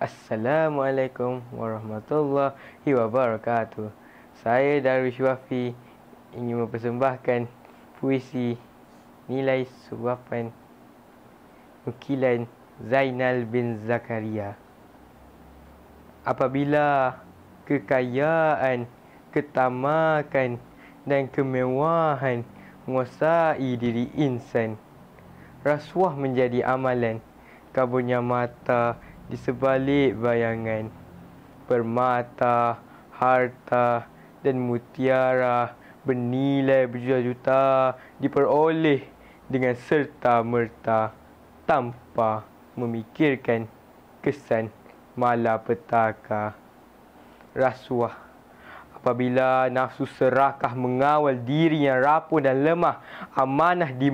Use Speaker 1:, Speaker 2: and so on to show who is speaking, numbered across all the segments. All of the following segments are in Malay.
Speaker 1: Assalamualaikum warahmatullahi wabarakatuh. Saya Darwish Wafi ingin mempersembahkan puisi nilai suapan nukilan Zainal bin Zakaria. Apabila kekayaan, ketamakan dan kemewahan menguasai diri insan, rasuah menjadi amalan, kabunya mata, di sebalik bayangan permata, harta dan mutiara bernilai berjuta-juta diperoleh dengan serta merta tanpa memikirkan kesan malapetaka rasuah apabila nafsu serakah mengawal diri yang rapuh dan lemah amanah di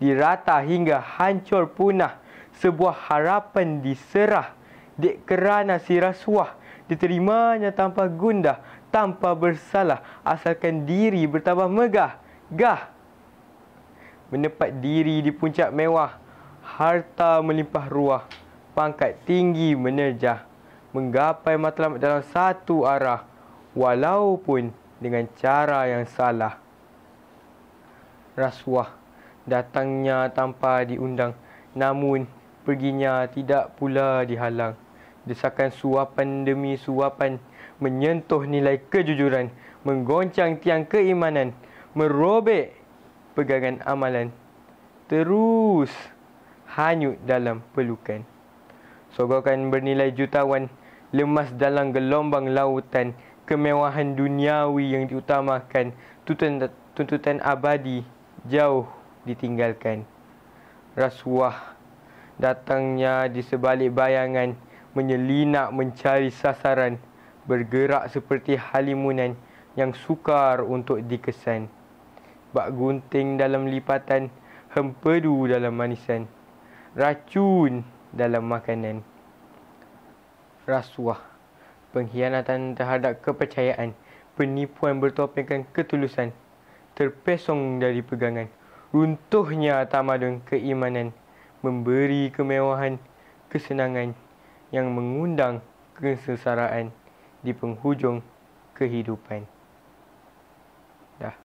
Speaker 1: dirata hingga hancur punah sebuah harapan diserah dek kerana si rasuah diterimanya tanpa gundah tanpa bersalah asalkan diri bertambah megah gah menepat diri di puncak mewah harta melimpah ruah pangkat tinggi menerjah menggapai matlamat dalam satu arah walaupun dengan cara yang salah rasuah datangnya tanpa diundang namun perginya tidak pula dihalang. Desakan suapan demi suapan menyentuh nilai kejujuran, menggoncang tiang keimanan, merobek pegangan amalan. Terus hanyut dalam pelukan. Sogokan bernilai jutawan lemas dalam gelombang lautan kemewahan duniawi yang diutamakan tuntutan, tuntutan abadi jauh ditinggalkan. Rasuah Datangnya di sebalik bayangan Menyelinap mencari sasaran Bergerak seperti halimunan Yang sukar untuk dikesan Bak gunting dalam lipatan Hempedu dalam manisan Racun dalam makanan Rasuah Pengkhianatan terhadap kepercayaan Penipuan bertopengkan ketulusan Terpesong dari pegangan Runtuhnya tamadun keimanan memberi kemewahan kesenangan yang mengundang kesesaraan di penghujung kehidupan.